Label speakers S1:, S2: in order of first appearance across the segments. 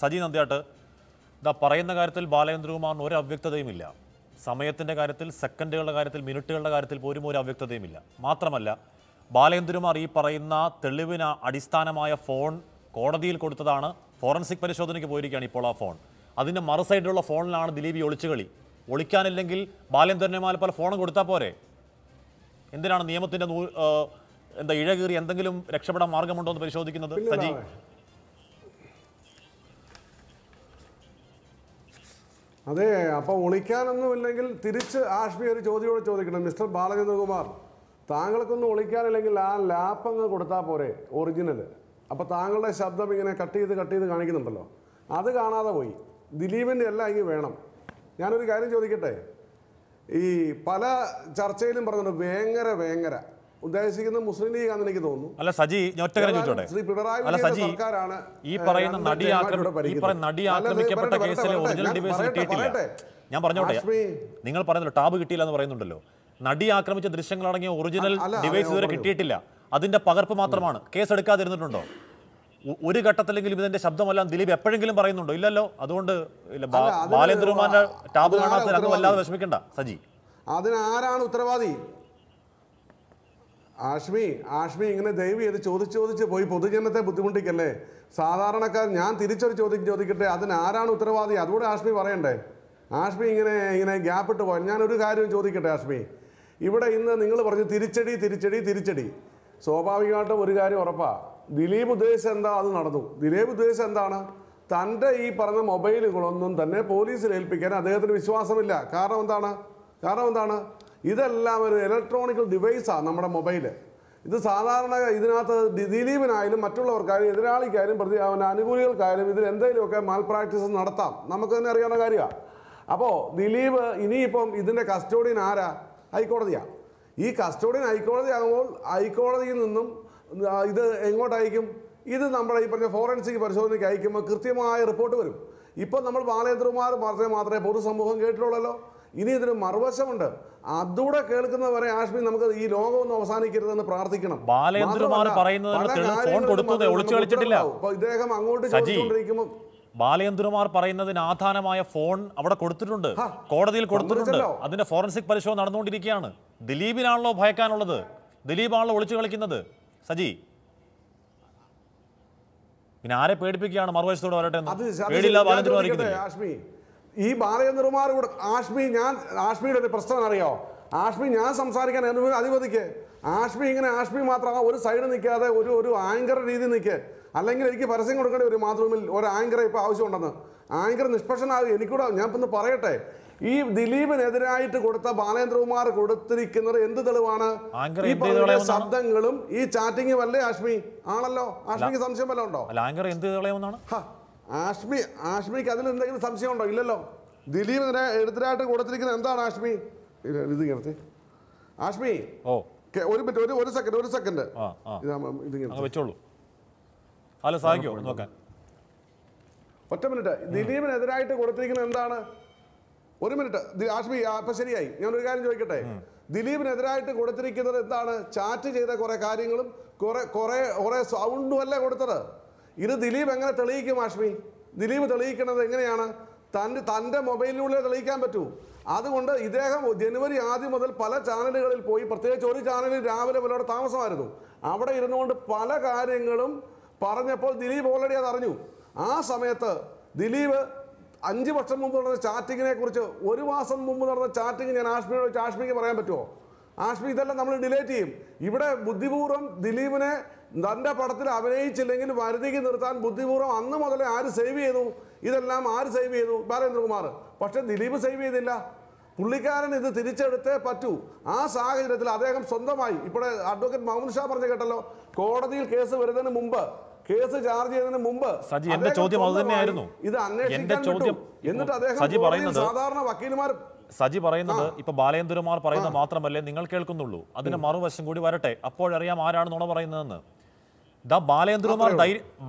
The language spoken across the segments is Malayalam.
S1: സജി നന്ദ്യാട്ട് ഇതാ പറയുന്ന കാര്യത്തിൽ ബാലചന്ദ്രകുമാറിന് ഒരു അവ്യക്തതയുമില്ല സമയത്തിൻ്റെ കാര്യത്തിൽ സെക്കൻഡുകളുടെ കാര്യത്തിൽ മിനിറ്റുകളുടെ കാര്യത്തിൽ പോലും ഒരു അവ്യക്തതയുമില്ല മാത്രമല്ല ബാലചന്ദ്രകുമാർ ഈ പറയുന്ന തെളിവിന് അടിസ്ഥാനമായ ഫോൺ കോടതിയിൽ കൊടുത്തതാണ് ഫോറൻസിക് പരിശോധനയ്ക്ക് പോയിരിക്കുകയാണ് ഇപ്പോൾ ആ ഫോൺ അതിൻ്റെ മറുസൈഡിലുള്ള ഫോണിലാണ് ദിലീപ് ഒളിച്ചുകളി ഒളിക്കാനില്ലെങ്കിൽ ബാലചന്ദ്രനുമാർ പല ഫോണും കൊടുത്താൽ പോരെ എന്തിനാണ് നിയമത്തിൻ്റെ എന്താ ഇഴകീറി എന്തെങ്കിലും രക്ഷപ്പെടാൻ മാർഗമുണ്ടോ എന്ന് പരിശോധിക്കുന്നത് സജി
S2: അതെ അപ്പൊ ഒളിക്കാനൊന്നും ഇല്ലെങ്കിൽ തിരിച്ച് ആഷ്മി ഒരു ചോദ്യമോട് ചോദിക്കണം മിസ്റ്റർ ബാലചന്ദ്രകുമാർ താങ്കൾക്കൊന്നും ഒളിക്കാനില്ലെങ്കിൽ ആ ലാപ്പ് അങ്ങ് കൊടുത്താൽ പോരെ ഒറിജിനൽ അപ്പൊ താങ്കളുടെ ശബ്ദം ഇങ്ങനെ കട്ട് ചെയ്ത് കട്ട് ചെയ്ത് കാണിക്കുന്നുണ്ടല്ലോ അത് കാണാതെ പോയി ദിലീപിൻ്റെ എല്ലാം ഇങ്ങനെ വേണം ഞാനൊരു കാര്യം ചോദിക്കട്ടെ ഈ പല ചർച്ചയിലും പറഞ്ഞിട്ടുണ്ട് വേങ്ങര വേങ്ങര ഉദ്ദേശിക്കുന്ന മുസ്ലിം ലീഗ് ആണെന്ന് എനിക്ക് തോന്നുന്നു
S1: അല്ല സജി ഒറ്റകരം ചോദിച്ചോട്ടെ ശ്രീ അല്ല സജി ഈ പറയുന്ന നടി ഈ പറയുന്ന നടി ആക്രമിക്കപ്പെട്ട കേസിൽ ഒറിജിനൽ ഡിവൈസ് കിട്ടിയിട്ടില്ല ഞാൻ പറഞ്ഞോട്ടെ നിങ്ങൾ പറയുന്നല്ലോ ടാബ് കിട്ടിയില്ല എന്ന് പറയുന്നുണ്ടല്ലോ നടി ആക്രമിച്ച ദൃശ്യങ്ങളടങ്ങിയ ഒറിജിനൽ ഡിവൈസ് ഇതുവരെ കിട്ടിയിട്ടില്ല അതിന്റെ പകർപ്പ് മാത്രമാണ് കേസ് എടുക്കാതിരുന്നിട്ടുണ്ടോ ഒരു ഘട്ടത്തിലെങ്കിലും ഇതിന്റെ ശബ്ദമെല്ലാം ദിലീപ് എപ്പോഴെങ്കിലും പറയുന്നുണ്ടോ ഇല്ലല്ലോ അതുകൊണ്ട് ബാലേന്ദ്രകുമാറിന്റെ ടാബ് കാണാത്ത രംഗം വല്ലാതെ വിഷമിക്കണ്ട സജി
S2: അതിനാരാണ് ഉത്തരവാദി ആഷ്മി ആഷ്മി ഇങ്ങനെ ദൈവം ചെയ്ത് ചോദിച്ച് ചോദിച്ച് പോയി പൊതുജനത്തെ ബുദ്ധിമുട്ടിക്കല്ലേ സാധാരണക്കാർ ഞാൻ തിരിച്ചൊരു ചോദ്യം ചോദിക്കട്ടെ അതിന് ആരാണ് ഉത്തരവാദി അതുകൂടെ ആഷ്മി പറയണ്ടേ ആഷ്മി ഇങ്ങനെ ഇങ്ങനെ ഗ്യാപ്പ് ഇട്ട് പോകാൻ ഞാനൊരു കാര്യം ചോദിക്കട്ടെ ആഷ്മി ഇവിടെ ഇന്ന് നിങ്ങൾ പറഞ്ഞു തിരിച്ചടി തിരിച്ചടി തിരിച്ചടി സ്വാഭാവികമായിട്ടും ഒരു കാര്യം ഉറപ്പാണ് ദിലീപ് ഉദ്ദേശം എന്താ അത് നടന്നു ദിലീപ് ഉദ്ദേശം എന്താണ് തൻ്റെ ഈ പറഞ്ഞ മൊബൈലുകളൊന്നും തന്നെ പോലീസിൽ ഏൽപ്പിക്കാൻ അദ്ദേഹത്തിന് വിശ്വാസമില്ല കാരണം എന്താണ് കാരണം എന്താണ് ഇതെല്ലാം ഒരു ഇലക്ട്രോണിക്കൽ ഡിവൈസാണ് നമ്മുടെ മൊബൈൽ ഇത് സാധാരണ ഇതിനകത്ത് ദിലീപിനായാലും മറ്റുള്ളവർക്കായാലും എതിരാളിക്കായാലും പ്രതി അവൻ്റെ അനുകൂലികൾക്കായാലും ഇതിൽ എന്തെങ്കിലുമൊക്കെ മാൽ പ്രാക്ടീസ് നടത്താം നമുക്ക് തന്നെ അറിയാവുന്ന കാര്യമാണ് അപ്പോൾ ദിലീപ് ഇനിയിപ്പം ഇതിൻ്റെ കസ്റ്റോഡിയൻ ആരാ ഹൈക്കോടതിയാണ് ഈ കസ്റ്റോഡിയൻ ഹൈക്കോടതി ആകുമ്പോൾ ഹൈക്കോടതിയിൽ നിന്നും ഇത് എങ്ങോട്ട് ഇത് നമ്മുടെ ഈ പറഞ്ഞ ഫോറൻസിക് പരിശോധനയ്ക്ക് അയക്കുമ്പോൾ കൃത്യമായ റിപ്പോർട്ട് വരും ഇപ്പോൾ നമ്മൾ ബാലേന്ദ്രകുമാർ പറഞ്ഞാൽ മാത്രമേ പൊതുസമൂഹം കേട്ടിട്ടുള്ളല്ലോ ഇനി ഇതിന് മറുവശമുണ്ട് അതുകൂടെ കേൾക്കുന്നവരെ ആഷ്മി നമുക്ക് ഈ ലോകം ഒന്നും അവസാനിക്കരുതെന്ന് പ്രാർത്ഥിക്കണം
S1: ഇദ്ദേഹം അങ്ങോട്ട് ചോദിച്ചുകൊണ്ടിരിക്കുമ്പോൾ ബാലചന്ദ്രമാർ പറയുന്നതിന് ആധാനമായ ഫോൺ അവിടെ കൊടുത്തിട്ടുണ്ട് കോടതിയിൽ കൊടുത്തിട്ടുണ്ട് അതിന്റെ ഫോറൻസിക് പരിശോധന നടന്നുകൊണ്ടിരിക്കുകയാണ് ദിലീപിനാണല്ലോ ഭയക്കാനുള്ളത് ദിലീപാണല്ലോ ഒളിച്ചു കളിക്കുന്നത് സജി പിന്നെ ആരെ പേടിപ്പിക്കുകയാണ് മറുവശത്തോട് വരട്ടെ പേടിയില്ല ബാലചന്ദ്രമാർ
S2: ഈ ബാലചന്ദ്രകുമാരോട് ആഷ്മി ഞാൻ ആഷ്മിയുടെ ഒരു പ്രശ്നം അറിയോ ആഷ്മി ഞാൻ സംസാരിക്കാൻ അനുവദിക്ക് ആഷ്മി ഇങ്ങനെ ആഷ്മി മാത്രം ഒരു സൈഡ് നിൽക്കാതെ ഒരു ഒരു ആങ്കർ രീതി നിൽക്കുക അല്ലെങ്കിൽ എനിക്ക് പരസ്യം കൊടുക്കേണ്ടി ഒരു മാത്രമിൽ ഒരു ആങ്കറെ ഇപ്പോൾ ആവശ്യമുണ്ടെന്ന് ആങ്കർ നിഷ്പക്ഷനാകും എനിക്കൂടെ ഞാൻ ഇപ്പം പറയട്ടെ ഈ ദിലീപിനെതിരായിട്ട് കൊടുത്ത ബാലേന്ദ്രകുമാർ കൊടുത്തിരിക്കുന്നത് എന്ത് തെളിവാണ് ഈ ശബ്ദങ്ങളും ഈ ചാറ്റിങ്ങും അല്ലേ ആഷ്മി ആണല്ലോ ആഷ്മിക്ക് സംശയം വല്ല ഉണ്ടോ ആങ്കർ എന്ത് ആഷ്മി ആഷ്മിക്ക് അതിൽ എന്തെങ്കിലും സംശയം ഉണ്ടോ ഇല്ലല്ലോ ദിലീപ് എഴുത്തരായിട്ട് കൊടുത്തിരിക്കുന്നത് എന്താണ് ആഷ്മി ഇത് കിടത്തി ആഷ്മി ഓ ഒരു മിനിറ്റ് ഒരു ഒരു സെക്കൻഡ് ഒരു സെക്കൻഡ് വെച്ചോളൂ ഒറ്റ മിനിറ്റ് ദിലീപിനെതിരായിട്ട് കൊടുത്തിരിക്കുന്നത് എന്താണ് ഒരു മിനിറ്റ് ആഷ്മി അപ്പൊ ശരിയായി ഞാൻ ഒരു കാര്യം ചോദിക്കട്ടെ ദിലീപിനെതിരായിട്ട് കൊടുത്തിരിക്കുന്നത് എന്താണ് ചാറ്റ് ചെയ്ത കുറെ കാര്യങ്ങളും കുറെ കുറെ കുറെ സൗണ്ടും അല്ലേ കൊടുത്തത് ഇത് ദിലീപ് എങ്ങനെ തെളിയിക്കും ആഷ്മി ദിലീപ് തെളിയിക്കുന്നത് എങ്ങനെയാണ് തൻ്റെ തൻ്റെ മൊബൈലിലൂടെ തെളിയിക്കാൻ പറ്റൂ അതുകൊണ്ട് ഇദ്ദേഹം ജനുവരി ആദ്യം മുതൽ പല ചാനലുകളിൽ പോയി പ്രത്യേകിച്ച് ഒരു ചാനലിൽ രാവിലെ മുതലോടെ താമസമായിരുന്നു അവിടെ ഇരുന്നുകൊണ്ട് പല കാര്യങ്ങളും പറഞ്ഞപ്പോൾ ദിലീപ് ഓൾറെഡി അത് അറിഞ്ഞു ആ സമയത്ത് ദിലീപ് അഞ്ച് വർഷം മുമ്പ് നടന്ന ചാറ്റിങ്ങിനെ കുറിച്ച് ഒരു മാസം മുമ്പ് നടന്ന ചാറ്റിങ് ഞാൻ ആഷ്മിയോട് ആഷ്മിക്ക് പറയാൻ പറ്റുമോ ആഷ്മി ഇതെല്ലാം നമ്മൾ ഡിലേറ്റ് ചെയ്യും ഇവിടെ ബുദ്ധിപൂർവ്വം ദിലീപിനെ തൻ്റെ പടത്തിൽ അഭിനയിച്ചില്ലെങ്കിൽ വരുതിക്ക് നിർത്താൻ ബുദ്ധിപൂർവ്വം അന്ന് മുതലേ ആര് സേവ് ചെയ്തു ഇതെല്ലാം ആര് സേവ് ചെയ്തു ബാലേന്ദ്രകുമാർ പക്ഷേ ദിലീപ് സേവ് ചെയ്തില്ല പുള്ളിക്കാരൻ ഇത് തിരിച്ചെടുത്തേ പറ്റൂ ആ സാഹചര്യത്തിൽ അദ്ദേഹം സ്വന്തമായി ഇപ്പോഴെ അഡ്വക്കേറ്റ് മുഹമ്മദ് ഷാ പറഞ്ഞു കേട്ടല്ലോ കോടതിയിൽ കേസ് വരുന്നതിന് മുമ്പ് കേസ് ചാർജ് ചെയ്തതിന് മുമ്പ് ചോദ്യം ഇത് അന്വേഷിക്കാൻ എന്നിട്ട് അദ്ദേഹം സാധാരണ വക്കീൽമാർ
S1: സജി പറയുന്നത് ഇപ്പൊ ബാലേന്ദ്രമാർ പറയുന്നത് മാത്രമല്ലേ നിങ്ങൾ കേൾക്കുന്നുള്ളൂ അതിന്റെ മറുവശം കൂടി വരട്ടെ അപ്പോഴറിയാം ആരാണ് നുണ പറയുന്നതെന്ന് ദാ ബാലേന്ദ്രമാർ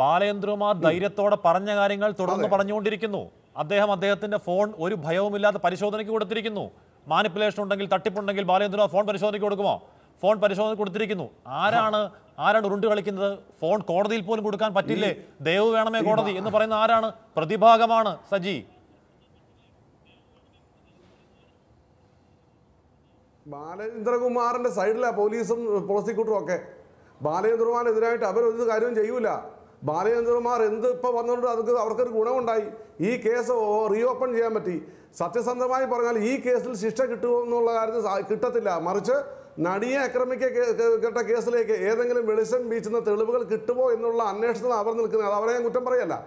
S1: ബാലേന്ദ്രമാർ ധൈര്യത്തോടെ പറഞ്ഞ കാര്യങ്ങൾ തുടർന്ന് പറഞ്ഞുകൊണ്ടിരിക്കുന്നു അദ്ദേഹം അദ്ദേഹത്തിന്റെ ഫോൺ ഒരു ഭയവുമില്ലാതെ പരിശോധനയ്ക്ക് കൊടുത്തിരിക്കുന്നു മാനിപ്പുലേഷൻ ഉണ്ടെങ്കിൽ തട്ടിപ്പുണ്ടെങ്കിൽ ബാലേന്ദ്രമാർ ഫോൺ പരിശോധനയ്ക്ക് കൊടുക്കുമോ ഫോൺ പരിശോധന കൊടുത്തിരിക്കുന്നു ആരാണ് ആരാണ് ഉരുണ്ട് കളിക്കുന്നത് ഫോൺ കോടതിയിൽ പോലും കൊടുക്കാൻ പറ്റില്ലേ ദയവ് വേണമേ കോടതി എന്ന് പറയുന്ന ആരാണ് പ്രതിഭാഗമാണ് സജി
S2: ബാലേന്ദ്രകുമാറിന്റെ സൈഡിലാണ് പോലീസും പ്രോസിക്യൂട്ടറും ഒക്കെ ബാലേന്ദ്രകുമാറിനെതിരായിട്ട് അവരൊന്നും കാര്യവും ചെയ്യൂല ബാലചന്ദ്രകുമാർ എന്ത് ഇപ്പോൾ വന്നുകൊണ്ട് അവർക്ക് അവർക്കൊരു ഗുണമുണ്ടായി ഈ കേസ് റീഓപ്പൺ ചെയ്യാൻ പറ്റി സത്യസന്ധമായി പറഞ്ഞാൽ ഈ കേസിൽ ശിക്ഷ കിട്ടുമോ എന്നുള്ള കാര്യത്തിൽ കിട്ടത്തില്ല മറിച്ച് നടിയെ ആക്രമിക്കപ്പെട്ട കേസിലേക്ക് ഏതെങ്കിലും വെളിച്ചം വീച്ചുന്ന തെളിവുകൾ കിട്ടുമോ എന്നുള്ള അന്വേഷണത്തിൽ അവർ നിൽക്കുന്നത് അത് അവരെ ഞാൻ കുറ്റം പറയല്ല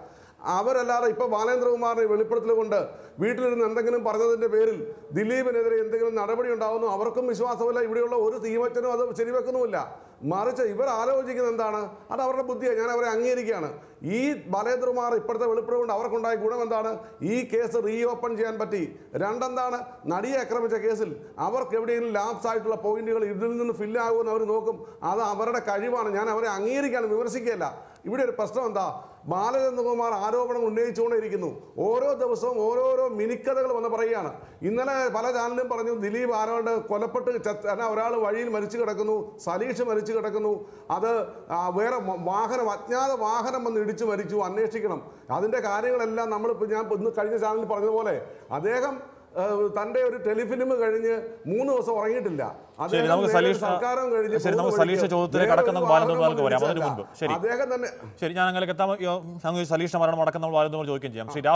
S2: അവരല്ലാതെ ഇപ്പൊ ബാലേന്ദ്രകുമാറിനെ വെളിപ്പെടുത്തൽ കൊണ്ട് വീട്ടിലിരുന്ന് എന്തെങ്കിലും പറഞ്ഞതിന്റെ പേരിൽ ദിലീപിനെതിരെ എന്തെങ്കിലും നടപടി ഉണ്ടാവുന്നു അവർക്കും വിശ്വാസമില്ല ഇവിടെയുള്ള ഒരു തീമച്ചനും അത് ശരിവെക്കുന്നുമില്ല മറിച്ച് ഇവർ ആലോചിക്കുന്നത് എന്താണ് അത് അവരുടെ ബുദ്ധിയാണ് ഞാൻ അവരെ അംഗീകരിക്കുകയാണ് ഈ ബലേന്ദ്രമാർ ഇപ്പോഴത്തെ വെളിപ്പെടുക കൊണ്ട് അവർക്കുണ്ടായ ഗുണം എന്താണ് ഈ കേസ് റീഓപ്പൺ ചെയ്യാൻ പറ്റി രണ്ടെന്താണ് നടിയെ ആക്രമിച്ച കേസിൽ അവർക്ക് എവിടെയെങ്കിലും ലാപ്സ് ആയിട്ടുള്ള പോയിന്റുകൾ ഇതിൽ നിന്ന് ഫില്ലാകുമെന്ന് അവർ നോക്കും അത് അവരുടെ കഴിവാണ് ഞാൻ അവരെ അംഗീകരിക്കുകയാണ് വിമർശിക്കുകയല്ല ഇവിടെ ഒരു പ്രശ്നം എന്താ ബാലചന്ദ്രകുമാർ ആരോപണം ഉന്നയിച്ചുകൊണ്ടേയിരിക്കുന്നു ഓരോ ദിവസവും ഓരോരോ മിനിക്കഥകൾ വന്ന് പറയുകയാണ് ഇന്നലെ പല ചാനലും പറഞ്ഞു ദിലീപ് ആരോടെ കൊലപ്പെട്ട് ഒരാൾ വഴിയിൽ മരിച്ചു കിടക്കുന്നു സലീഷ് മരിച്ചു ഒളിച്ചു കിടക്കുന്നു അത് വേറെ വാഹനം അജ്ഞാത വാഹനം വന്ന് ഇടിച്ചു മരിച്ചു അന്വേഷിക്കണം അതിൻ്റെ കാര്യങ്ങളെല്ലാം നമ്മൾ ഇപ്പോൾ ഞാൻ ഇന്ന് കഴിഞ്ഞ ചാനലിൽ പറഞ്ഞതുപോലെ അദ്ദേഹം തന്റെ ഒരു ടെലിഫിലിം
S1: കഴിഞ്ഞ് മൂന്ന് ദിവസം ഉറങ്ങിയിട്ടില്ല സർക്കാരും കഴിഞ്ഞ് അദ്ദേഹം തന്നെ ശരി ഞാൻ അങ്ങനെ സലീഷ മരണം അടക്കം നമ്മൾ ചോദിക്കുകയും ചെയ്യാം